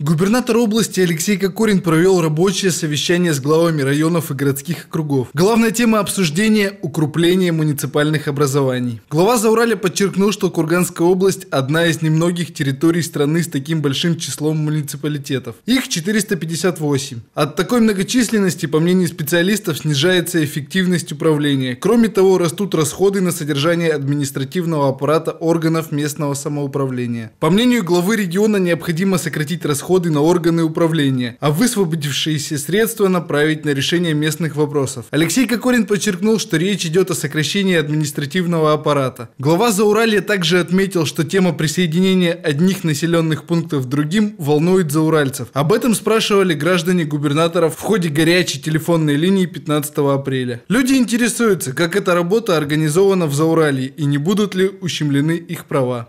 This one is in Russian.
Губернатор области Алексей Кокорин провел рабочее совещание с главами районов и городских округов. Главная тема обсуждения – укрепление муниципальных образований. Глава Заурали подчеркнул, что Курганская область – одна из немногих территорий страны с таким большим числом муниципалитетов. Их 458. От такой многочисленности, по мнению специалистов, снижается эффективность управления. Кроме того, растут расходы на содержание административного аппарата органов местного самоуправления. По мнению главы региона, необходимо сократить расходы расходы на органы управления, а высвободившиеся средства направить на решение местных вопросов. Алексей Кокорин подчеркнул, что речь идет о сокращении административного аппарата. Глава Зауралья также отметил, что тема присоединения одних населенных пунктов другим волнует зауральцев. Об этом спрашивали граждане губернаторов в ходе горячей телефонной линии 15 апреля. Люди интересуются, как эта работа организована в Зауралье и не будут ли ущемлены их права.